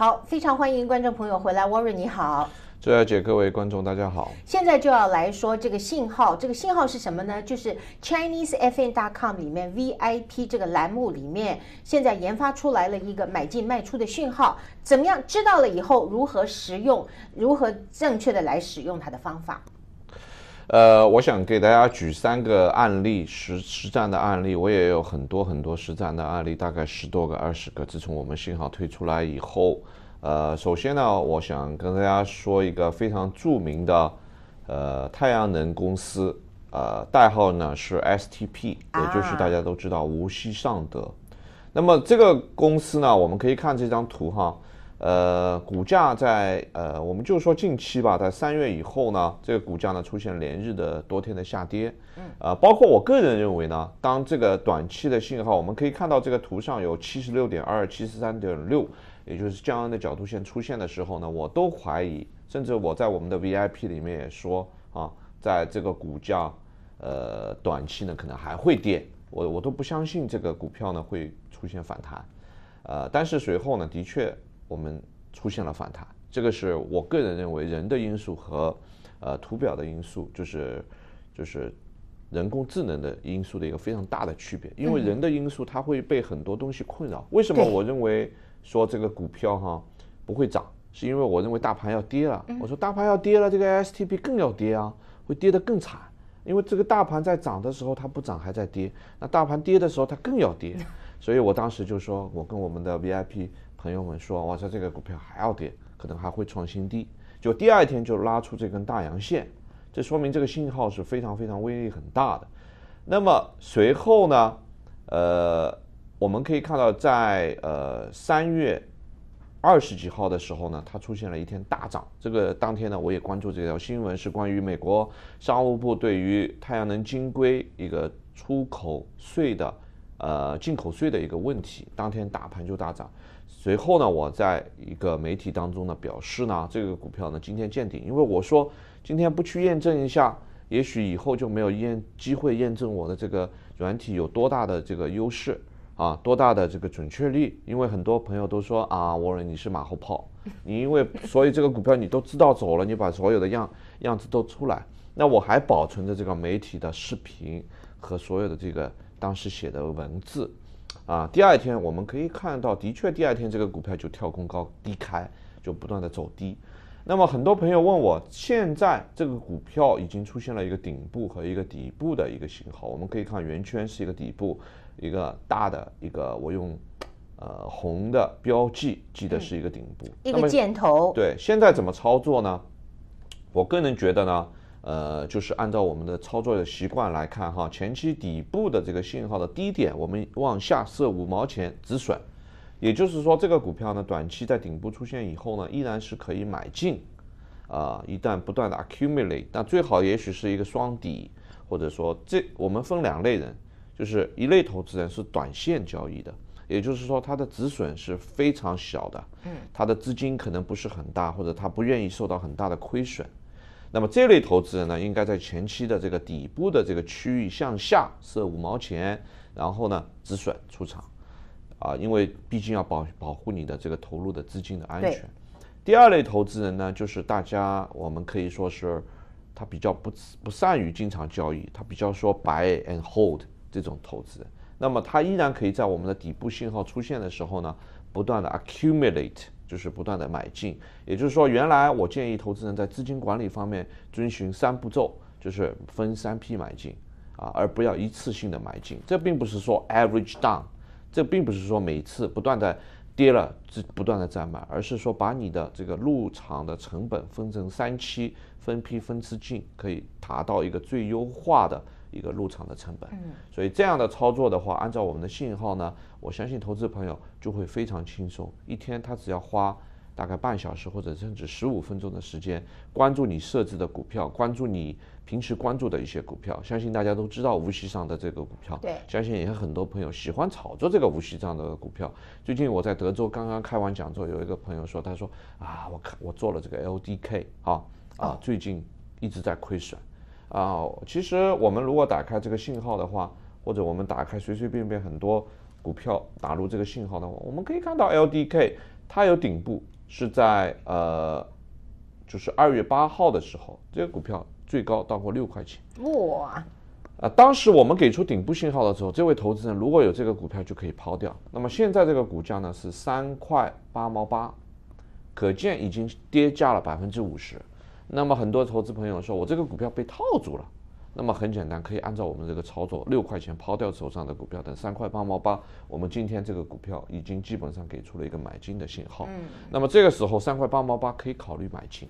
好，非常欢迎观众朋友回来，e 瑞你好，周小姐各位观众大家好，现在就要来说这个信号，这个信号是什么呢？就是 Chinese FN. dot com 里面 VIP 这个栏目里面，现在研发出来了一个买进卖出的信号，怎么样知道了以后如何使用，如何正确的来使用它的方法？呃，我想给大家举三个案例，实实战的案例，我也有很多很多实战的案例，大概十多个二十个，自从我们信号推出来以后。呃，首先呢，我想跟大家说一个非常著名的呃太阳能公司，呃，代号呢是 STP，也就是大家都知道无锡尚德。那么这个公司呢，我们可以看这张图哈，呃，股价在呃，我们就说近期吧，在三月以后呢，这个股价呢出现连日的多天的下跌。嗯。啊，包括我个人认为呢，当这个短期的信号，我们可以看到这个图上有七十六点二，七十三点六。也就是江恩的角度线出现的时候呢，我都怀疑，甚至我在我们的 VIP 里面也说啊，在这个股价呃短期呢可能还会跌，我我都不相信这个股票呢会出现反弹，呃，但是随后呢，的确我们出现了反弹，这个是我个人认为人的因素和呃图表的因素，就是就是人工智能的因素的一个非常大的区别，因为人的因素它会被很多东西困扰，为什么我认为？说这个股票哈不会涨，是因为我认为大盘要跌了。我说大盘要跌了，这个 s t p 更要跌啊，会跌得更惨。因为这个大盘在涨的时候它不涨还在跌，那大盘跌的时候它更要跌。所以我当时就说我跟我们的 VIP 朋友们说，我说这个股票还要跌，可能还会创新低。就第二天就拉出这根大阳线，这说明这个信号是非常非常威力很大的。那么随后呢，呃。我们可以看到，在呃三月二十几号的时候呢，它出现了一天大涨。这个当天呢，我也关注这条新闻，是关于美国商务部对于太阳能晶硅一个出口税的呃进口税的一个问题。当天大盘就大涨。随后呢，我在一个媒体当中呢表示呢，这个股票呢今天见顶，因为我说今天不去验证一下，也许以后就没有验机会验证我的这个软体有多大的这个优势。啊，多大的这个准确率？因为很多朋友都说啊，沃伦你是马后炮，你因为所以这个股票你都知道走了，你把所有的样样子都出来。那我还保存着这个媒体的视频和所有的这个当时写的文字，啊，第二天我们可以看到，的确第二天这个股票就跳空高低开，就不断的走低。那么很多朋友问我，现在这个股票已经出现了一个顶部和一个底部的一个信号，我们可以看圆圈是一个底部。一个大的一个，我用呃红的标记记的是一个顶部，一个箭头。对，现在怎么操作呢？我个人觉得呢，呃，就是按照我们的操作的习惯来看哈，前期底部的这个信号的低点，我们往下设五毛钱止损。也就是说，这个股票呢，短期在顶部出现以后呢，依然是可以买进啊，一旦不断的 accumulate，但最好也许是一个双底，或者说这我们分两类人。就是一类投资人是短线交易的，也就是说他的止损是非常小的，嗯，他的资金可能不是很大，或者他不愿意受到很大的亏损。那么这类投资人呢，应该在前期的这个底部的这个区域向下设五毛钱，然后呢止损出场，啊，因为毕竟要保保护你的这个投入的资金的安全。第二类投资人呢，就是大家我们可以说是他比较不不善于经常交易，他比较说 buy and hold。这种投资，那么它依然可以在我们的底部信号出现的时候呢，不断的 accumulate，就是不断的买进。也就是说，原来我建议投资人在资金管理方面遵循三步骤，就是分三批买进，啊，而不要一次性的买进。这并不是说 average down，这并不是说每次不断的跌了，不断的再买，而是说把你的这个入场的成本分成三期，分批分次进，可以达到一个最优化的。一个入场的成本，所以这样的操作的话，按照我们的信号呢，我相信投资朋友就会非常轻松。一天他只要花大概半小时或者甚至十五分钟的时间，关注你设置的股票，关注你平时关注的一些股票。相信大家都知道无锡上的这个股票，对，相信也有很多朋友喜欢炒作这个无锡上的股票。最近我在德州刚刚开完讲座，有一个朋友说，他说啊，我看我做了这个 L D K 啊啊，最近一直在亏损。啊，其实我们如果打开这个信号的话，或者我们打开随随便便很多股票打入这个信号的话，我们可以看到 L D K 它有顶部是在呃，就是二月八号的时候，这个股票最高到过六块钱。哇！啊，当时我们给出顶部信号的时候，这位投资人如果有这个股票就可以抛掉。那么现在这个股价呢是三块八毛八，可见已经跌价了百分之五十。那么很多投资朋友说：“我这个股票被套住了。”那么很简单，可以按照我们这个操作，六块钱抛掉手上的股票，等三块八毛八，我们今天这个股票已经基本上给出了一个买进的信号。嗯。那么这个时候，三块八毛八可以考虑买进，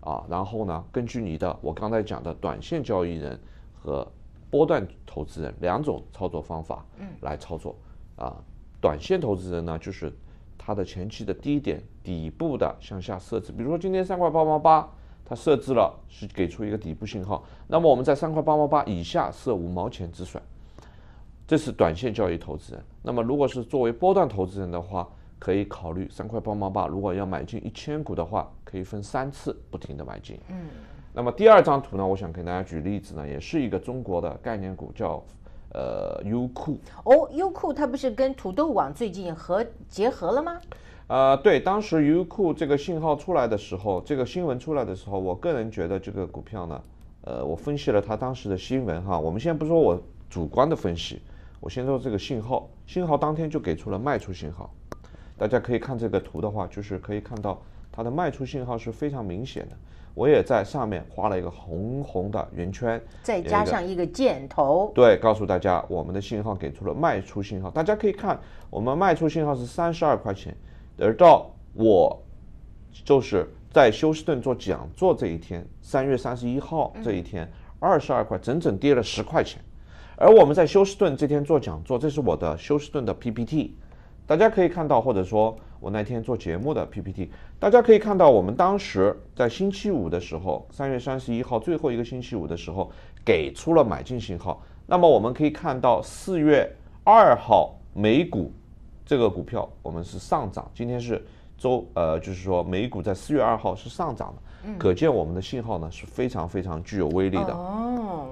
啊，然后呢，根据你的我刚才讲的短线交易人和波段投资人两种操作方法，嗯，来操作啊。短线投资人呢，就是它的前期的低点底部的向下设置，比如说今天三块八毛八。它设置了是给出一个底部信号，那么我们在三块八毛八以下设五毛钱止损，这是短线交易投资人。那么如果是作为波段投资人的话，可以考虑三块八毛八。如果要买进一千股的话，可以分三次不停的买进。嗯。那么第二张图呢，我想给大家举例子呢，也是一个中国的概念股，叫呃优酷。哦，优酷它不是跟土豆网最近合结合了吗？呃，对，当时优酷这个信号出来的时候，这个新闻出来的时候，我个人觉得这个股票呢，呃，我分析了它当时的新闻哈。我们先不说我主观的分析，我先说这个信号，信号当天就给出了卖出信号。大家可以看这个图的话，就是可以看到它的卖出信号是非常明显的。我也在上面画了一个红红的圆圈，再加上一个箭头，对，告诉大家我们的信号给出了卖出信号。大家可以看，我们卖出信号是三十二块钱。而到我，就是在休斯顿做讲座这一天，三月三十一号这一天，二十二块，整整跌了十块钱。而我们在休斯顿这天做讲座，这是我的休斯顿的 PPT，大家可以看到，或者说我那天做节目的 PPT，大家可以看到，我们当时在星期五的时候，三月三十一号最后一个星期五的时候，给出了买进信号。那么我们可以看到，四月二号美股。这个股票我们是上涨，今天是周呃，就是说美股在四月二号是上涨的，可见我们的信号呢是非常非常具有威力的。哦，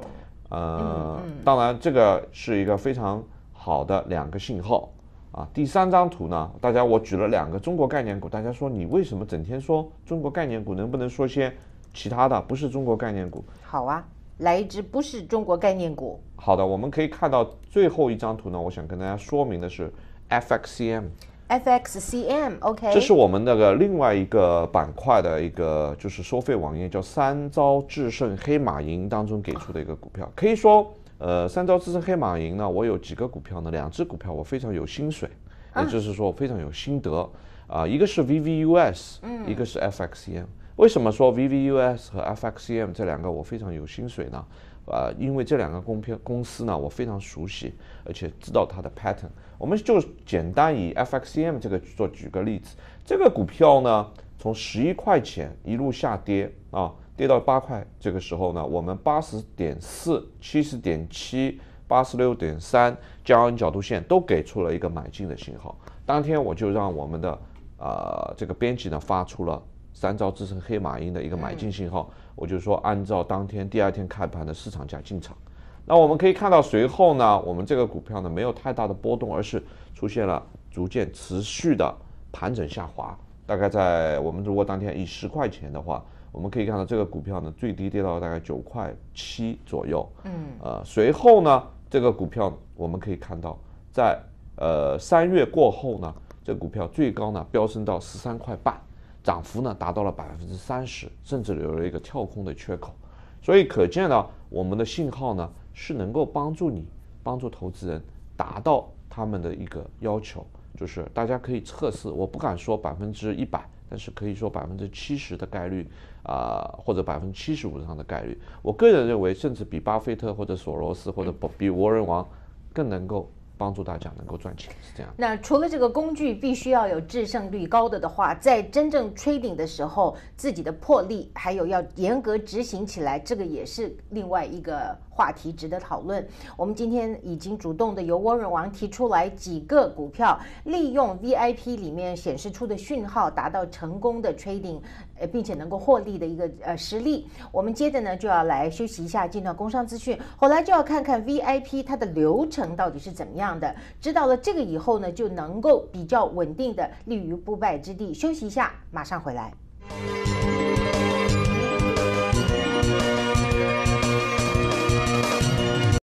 呃，当然这个是一个非常好的两个信号啊。第三张图呢，大家我举了两个中国概念股，大家说你为什么整天说中国概念股？能不能说些其他的，不是中国概念股？好啊，来一只不是中国概念股。好的，我们可以看到最后一张图呢，我想跟大家说明的是。FXCM，FXCM，OK，这是我们那个另外一个板块的一个就是收费网页叫三招制胜黑马营当中给出的一个股票，可以说，呃，三招制胜黑马营呢，我有几个股票呢，两只股票我非常有心水，也就是说我非常有心得啊，一个是 VVUS，一个是 FXCM，为什么说 VVUS 和 FXCM 这两个我非常有心水呢？啊，因为这两个公片公司呢，我非常熟悉，而且知道它的 pattern，我们就简单以 FXCM 这个做举个例子，这个股票呢，从十一块钱一路下跌啊，跌到八块，这个时候呢，我们八十点四、七十点七、八十六点三交角度线都给出了一个买进的信号，当天我就让我们的啊这个编辑呢发出了。三招支撑黑马鹰的一个买进信号，我就说按照当天第二天开盘的市场价进场。那我们可以看到，随后呢，我们这个股票呢没有太大的波动，而是出现了逐渐持续的盘整下滑。大概在我们如果当天以十块钱的话，我们可以看到这个股票呢最低跌到大概九块七左右。嗯。呃，随后呢，这个股票我们可以看到，在呃三月过后呢，这股票最高呢飙升到十三块半。涨幅呢达到了百分之三十，甚至留了一个跳空的缺口，所以可见呢，我们的信号呢是能够帮助你，帮助投资人达到他们的一个要求，就是大家可以测试，我不敢说百分之一百，但是可以说百分之七十的概率，啊或者百分之七十五以上的概率，我个人认为甚至比巴菲特或者索罗斯或者比沃伦王更能够。帮助大家能够赚钱是这样。那除了这个工具必须要有制胜率高的的话，在真正 trading 的时候，自己的魄力还有要严格执行起来，这个也是另外一个。话题值得讨论。我们今天已经主动的由 Warren 王提出来几个股票，利用 VIP 里面显示出的讯号，达到成功的 trading，呃，并且能够获利的一个呃实例。我们接着呢就要来休息一下，进到工商资讯，后来就要看看 VIP 它的流程到底是怎么样的。知道了这个以后呢，就能够比较稳定的立于不败之地。休息一下，马上回来。